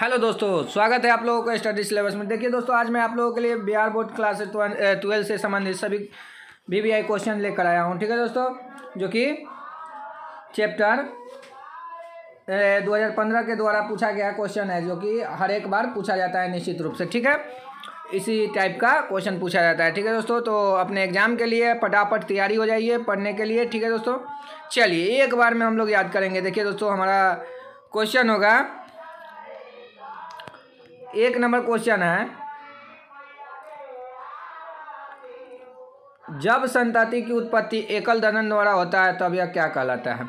hello दोस्तों स्वागत है आप लोगों का स्टडी सिलेबस में देखिए दोस्तों आज मैं आप लोगों के लिए बिहार बोर्ड क्लास ट्वेल्थ से संबंधित सभी वी वी आई क्वेश्चन लेकर आया हूँ ठीक है दोस्तों जो कि चैप्टर 2015 के द्वारा पूछा गया क्वेश्चन है जो कि हर एक बार पूछा जाता है निश्चित रूप से ठीक है इसी टाइप का क्वेश्चन पूछा जाता है ठीक है दोस्तों तो अपने एग्जाम के लिए फटाफट तैयारी हो जाइए पढ़ने के लिए ठीक है दोस्तों चलिए एक बार में हम लोग याद करेंगे देखिए दोस्तों हमारा क्वेश्चन होगा एक नंबर क्वेश्चन है जब संतति की उत्पत्ति एकल जनन द्वारा होता है तब यह क्या कहलाता है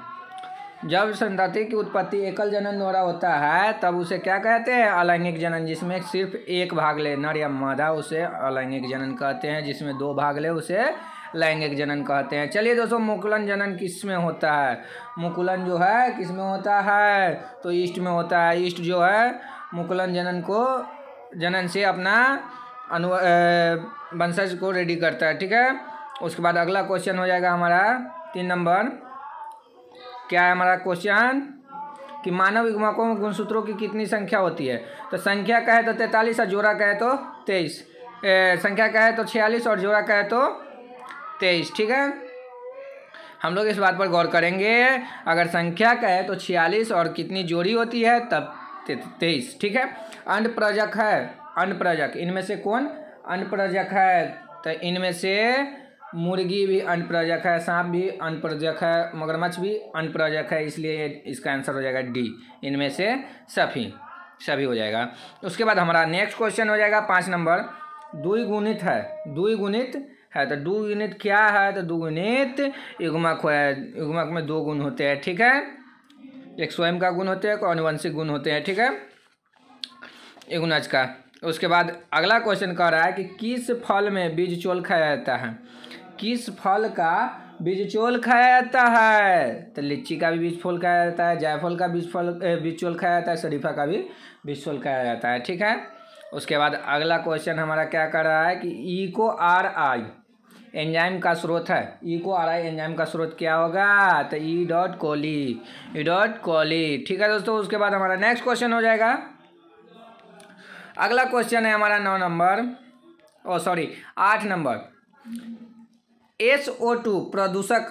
जब संतति की उत्पत्ति एकल जनन द्वारा होता है तब उसे क्या कहते हैं अलैंगिक जनन जिसमें सिर्फ एक भाग ले नर या मादा उसे अलैंगिक जनन कहते हैं जिसमें दो भाग ले उसे लैंगिक जनन कहते हैं चलिए दोस्तों मुकुलन जनन किस में होता है मुकुलन जो है किस में होता है तो ईस्ट में होता है ईस्ट जो है मुकुलन जनन को जनन से अपना अनु वंशज को रेडी करता है ठीक है उसके बाद अगला क्वेश्चन हो जाएगा हमारा तीन नंबर क्या है हमारा क्वेश्चन कि मानव युगमकों में गुणसूत्रों की कितनी संख्या होती है तो संख्या कहे तो तैंतालीस और जोड़ा कहे तो तेईस संख्या कहे तो छियालीस और जोड़ा कहे तो तेईस ठीक है हम लोग इस बात पर गौर करेंगे अगर संख्या कहे तो छियालीस और कितनी जोड़ी होती है तब तेईस ठीक है प्रजक है प्रजक इनमें से कौन प्रजक है तो इनमें से मुर्गी भी प्रजक है सांप भी प्रजक है मगरमच्छ भी प्रजक है इसलिए इसका आंसर हो जाएगा डी इनमें से सभी सभी हो जाएगा उसके बाद हमारा नेक्स्ट क्वेश्चन हो जाएगा पाँच नंबर द्विगुणित है द्विगुणित है तो गुणित क्या है तो गुणित युग्मक है युग्मक में दो गुण होते हैं ठीक है एक स्वयं का गुण होते हैं एक अनुवंशिक गुण होते हैं ठीक है एक गुनाज का उसके बाद अगला क्वेश्चन कह रहा है कि किस फल में बीज चोल खाया जाता है किस फल का बीज चोल खाया जाता है तो लीची का भी बीज फोल खाया जाता है जायफल का बीज फल बीज चोल खाया जाता है शरीफा का भी बीज चोल खाया जाता है ठीक है उसके बाद अगला क्वेश्चन हमारा क्या कर रहा है कि ईको आर आई एंजाइम का स्रोत है ई e को आ रहा है एंजाइम का स्रोत क्या होगा तो E dot coli E dot coli ठीक है दोस्तों उसके बाद हमारा नेक्स्ट क्वेश्चन हो जाएगा अगला क्वेश्चन है हमारा नौ नंबर ओ oh, सॉरी आठ नंबर एस ओ टू प्रदूषक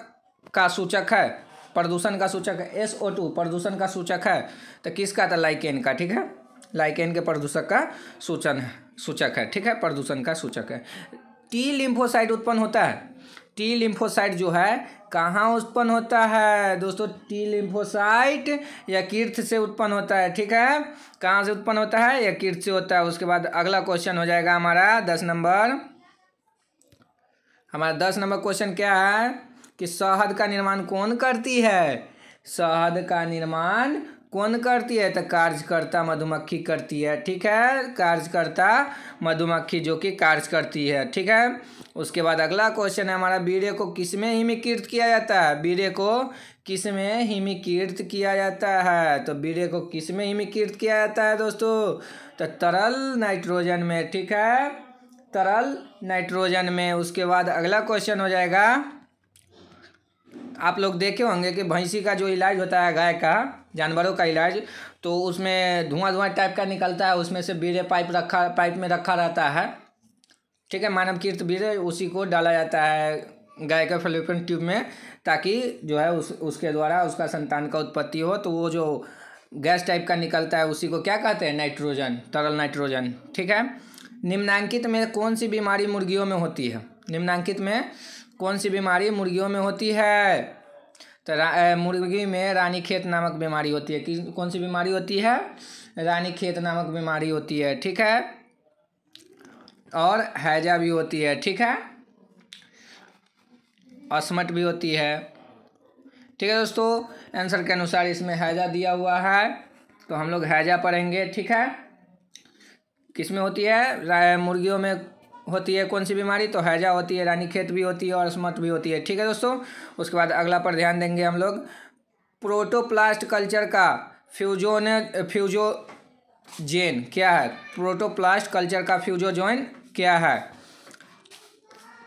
का सूचक है प्रदूषण का सूचक है एस ओ टू प्रदूषण का सूचक है तो किसका था तो लाइकेन का ठीक है लाइकेन के प्रदूषक का सूचन है सूचक है ठीक है प्रदूषण का सूचक है टी लिम्फोसाइट उत्पन्न होता है टी लिम्फोसाइट जो है कहाँ उत्पन्न होता है दोस्तों टी लिम्फोसाइट कीर्थ से उत्पन्न होता है ठीक है कहाँ से उत्पन्न होता है या कीर्थ से होता है उसके बाद अगला क्वेश्चन हो जाएगा हमारा दस नंबर हमारा दस नंबर क्वेश्चन क्या है कि शहद का निर्माण कौन करती है शहद का निर्माण कौन करती है तो कार्यकर्ता मधुमक्खी करती है ठीक है कार्यकर्ता मधुमक्खी जो कि कार्य करती है ठीक है उसके बाद अगला क्वेश्चन है हमारा बीड़े को किस में हिमिकीर्त किया जाता है बीड़े को किस में हिमिकीर्त किया जाता है तो बीड़े को किस में हिमिकीर्त किया जाता है दोस्तों तो तरल नाइट्रोजन में ठीक है तरल नाइट्रोजन में उसके बाद अगला क्वेश्चन हो जाएगा आप लोग देखे होंगे कि भैंसी का जो इलाज होता है गाय का जानवरों का इलाज तो उसमें धुआं धुआं टाइप का निकलता है उसमें से बीड़े पाइप रखा पाइप में रखा रहता है ठीक है मानव कीर्त बीड़े उसी को डाला जाता है गाय के फेलोपियन ट्यूब में ताकि जो है उस उसके द्वारा उसका संतान का उत्पत्ति हो तो वो जो गैस टाइप का निकलता है उसी को क्या कहते हैं नाइट्रोजन तरल नाइट्रोजन ठीक है निम्नांकित में कौन सी बीमारी मुर्गियों में होती है निम्नांकित में कौन सी बीमारी मुर्गियों में होती है तो मुर्गी में रानी खेत नामक बीमारी होती है कि कौन सी बीमारी होती है रानी खेत नामक बीमारी होती है ठीक है और हैजा भी होती है ठीक है असमट भी होती है ठीक है दोस्तों आंसर के अनुसार इसमें हैजा दिया हुआ है तो हम लोग हैजा पढ़ेंगे ठीक है किस में होती है मुर्गियों में होती है कौन सी बीमारी तो हैजा होती है रानीखेत भी होती है और स्मत भी होती है ठीक है दोस्तों उसके बाद अगला पर ध्यान देंगे हम लोग प्रोटोप्लास्ट कल्चर का फ्यूजोन फ्यूजो जेन क्या है प्रोटोप्लास्ट कल्चर का फ्यूजोजोन क्या है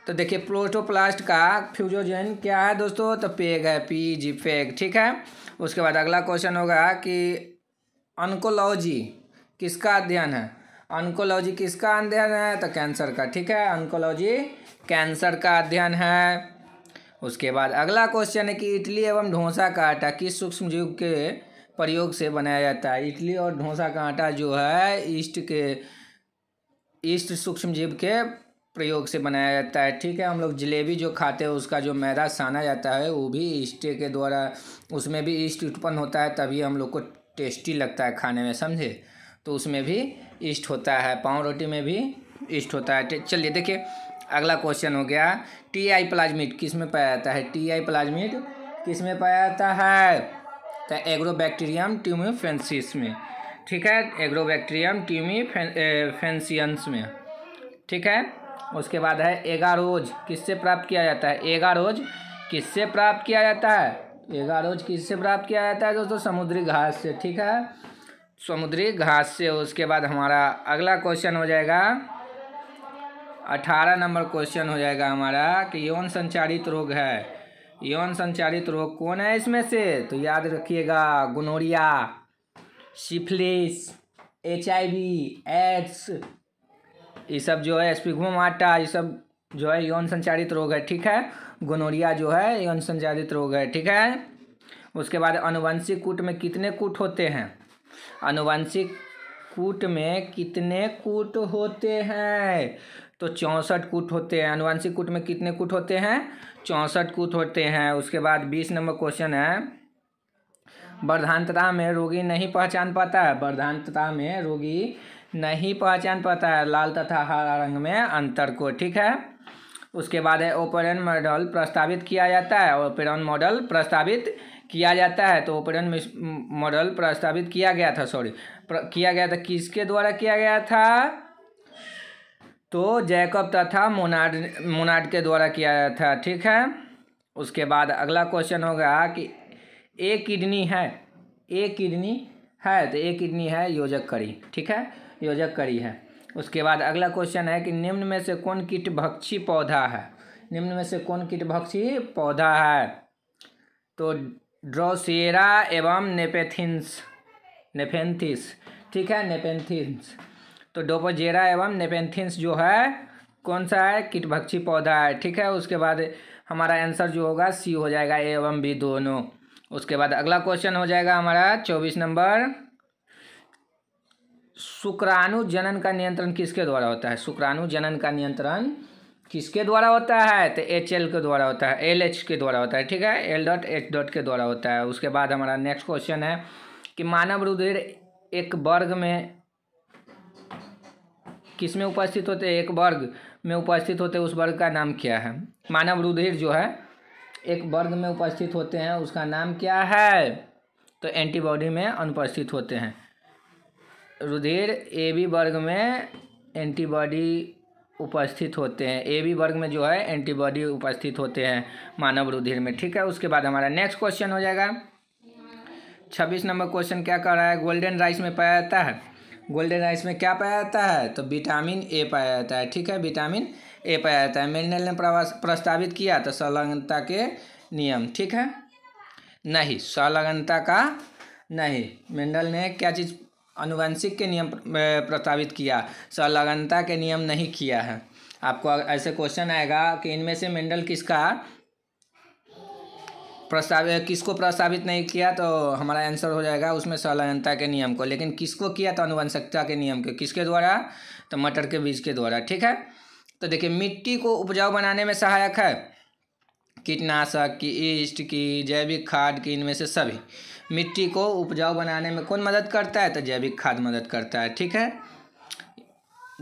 तो देखिए प्रोटोप्लास्ट का फ्यूजोजन क्या है दोस्तों तो पेग है पी जी पेग ठीक है उसके बाद अगला क्वेश्चन होगा कि अनकोलॉजी किसका अध्ययन है ऑन्कोलॉजी किसका अध्ययन है तो कैंसर का ठीक है ऑन्कोलॉजी कैंसर का अध्ययन है उसके बाद अगला क्वेश्चन है कि इडली एवं ढोसा का आटा किस सूक्ष्म जीव के प्रयोग से बनाया जाता है इडली और ढोसा का आटा जो है ईस्ट के ईस्ट सूक्ष्म जीव के प्रयोग से बनाया जाता है ठीक है हम लोग जलेबी जो खाते हैं उसका जो मैदा साना जाता है वो भी ईस्ट के द्वारा उसमें भी ईस्ट उत्पन्न होता है तभी हम लोग को टेस्टी लगता है खाने में समझे तो उसमें भी ईस्ट होता है पाव रोटी में भी ईस्ट होता है चलिए देखिए अगला क्वेश्चन हो गया टी आई प्लाज्मिट किस में पाया जाता है टी आई प्लाज्मिट किस में पाया जाता है तो एग्रोबैक्टीरियम ट्यूमिफेंसिस में ठीक है एग्रोबैक्टीरियम ट्यूमिफेंसियंस में ठीक है उसके बाद है एगारोज किससे प्राप्त किया जाता है एगारोज किससे प्राप्त किया जाता है एगारोज किससे प्राप्त किया जाता है दोस्तों समुद्री घास से ठीक है समुद्री घास से उसके बाद हमारा अगला क्वेश्चन हो जाएगा अठारह नंबर क्वेश्चन हो जाएगा हमारा कि यौन संचारित रोग है यौन संचारित रोग कौन है इसमें से तो याद रखिएगा gonorrhoea syphilis H I V AIDS ये सब जो है स्पिग्मोमाटा ये सब जो है यौन संचारित रोग है ठीक है गुनोरिया जो है यौन संचारित रोग है ठीक है उसके बाद अनुवंशिक कूट में कितने कूट होते हैं अनुवंशिक कूट में कितने कूट होते हैं तो चौंसठ कूट होते हैं अनुवंशिक कूट में कितने कूट होते हैं चौंसठ कूट होते हैं उसके बाद बीस नंबर क्वेश्चन है वर्धांतता में रोगी नहीं पहचान पाता है वर्धांतता में रोगी नहीं पहचान पाता है लाल तथा हरा रंग में अंतर को ठीक है उसके बाद है ओपेरन मॉडल प्रस्तावित किया जाता है ओपेरन मॉडल प्रस्तावित किया जाता है तो ओपेरन मॉडल प्रस्तावित किया गया था सॉरी किया गया था किसके द्वारा किया गया था तो जैकब तथा मोनाड मोनाड के द्वारा किया गया था ठीक है उसके बाद अगला क्वेश्चन होगा कि एक किडनी है एक किडनी है तो एक किडनी है योजक करी ठीक है योजक करी है उसके बाद अगला क्वेश्चन है कि निम्न में से कौन कीट भक्षी पौधा है निम्न में से कौन कीट भक्षी पौधा है तो ड्रोसेरा एवं नेपेथिन्स नेपेंथिस ठीक है नेपेंथिन्स तो डोपोजेरा एवं नेपेंथिन्स जो है कौन सा है कीटभक्षी पौधा है ठीक है उसके बाद हमारा आंसर जो होगा सी हो जाएगा ए एवं बी दोनों उसके बाद अगला क्वेश्चन हो जाएगा हमारा चौबीस नंबर शुक्राणु जनन का नियंत्रण किसके द्वारा होता है शुक्राणु जनन का नियंत्रण किसके द्वारा होता है तो एच एल के द्वारा होता है एल एच के द्वारा होता है ठीक है एल डॉट एच डॉट के द्वारा होता है उसके बाद हमारा नेक्स्ट क्वेश्चन है कि मानव रुधिर एक वर्ग में किस में उपस्थित होते हैं एक वर्ग में उपस्थित होते उस वर्ग का नाम क्या है मानव रुधिर जो है एक वर्ग में उपस्थित होते हैं उसका नाम क्या है तो एंटीबॉडी में अनुपस्थित होते हैं रुधिर ए बी वर्ग में एंटीबॉडी उपस्थित होते हैं ए बी वर्ग में जो है एंटीबॉडी उपस्थित होते हैं मानव रुधिर में ठीक है उसके बाद हमारा नेक्स्ट क्वेश्चन हो जाएगा छब्बीस नंबर क्वेश्चन क्या कर रहा है गोल्डन राइस में पाया जाता है गोल्डन राइस में क्या पाया जाता है तो विटामिन ए पाया जाता है ठीक है विटामिन ए पाया जाता है मेंडल ने प्रस्तावित किया तो संलग्नता के नियम ठीक है नहीं संलग्नता का नहीं मेंडल ने क्या चीज़ अनुवंशिक के नियम प्रस्तावित किया संलग्नता के नियम नहीं किया है आपको ऐसे क्वेश्चन आएगा कि इनमें से मेंडल किसका प्रस्ताव किसको प्रस्तावित नहीं किया तो हमारा आंसर हो जाएगा उसमें संलग्नता के नियम को लेकिन किसको किया तो अनुवंशिकता के नियम को किसके द्वारा तो मटर के बीज के द्वारा ठीक है तो देखिए मिट्टी को उपजाऊ बनाने में सहायक है कीटनाशक की ईस्ट की जैविक खाद की इनमें से सभी मिट्टी को उपजाऊ बनाने में कौन मदद करता है तो जैविक खाद मदद करता है ठीक है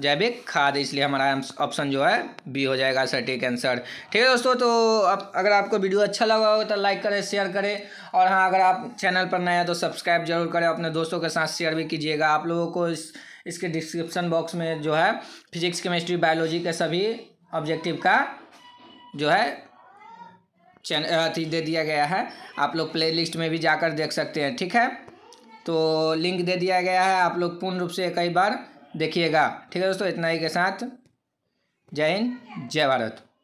जैविक खाद इसलिए हमारा ऑप्शन जो है बी हो जाएगा सटीक आंसर ठीक है दोस्तों तो अब अगर आपको वीडियो अच्छा लगा हो तो लाइक करें शेयर करें और हाँ अगर आप चैनल पर नए हैं तो सब्सक्राइब जरूर करें अपने दोस्तों के साथ शेयर भी कीजिएगा आप लोगों को इस इसके डिस्क्रिप्शन बॉक्स में जो है फिजिक्स केमिस्ट्री बायोलॉजी के सभी ऑब्जेक्टिव का जो है अथी दे दिया गया है आप लोग प्लेलिस्ट में भी जाकर देख सकते हैं ठीक है तो लिंक दे दिया गया है आप लोग पूर्ण रूप से कई बार देखिएगा ठीक है दोस्तों इतना ही के साथ जय हिंद जय भारत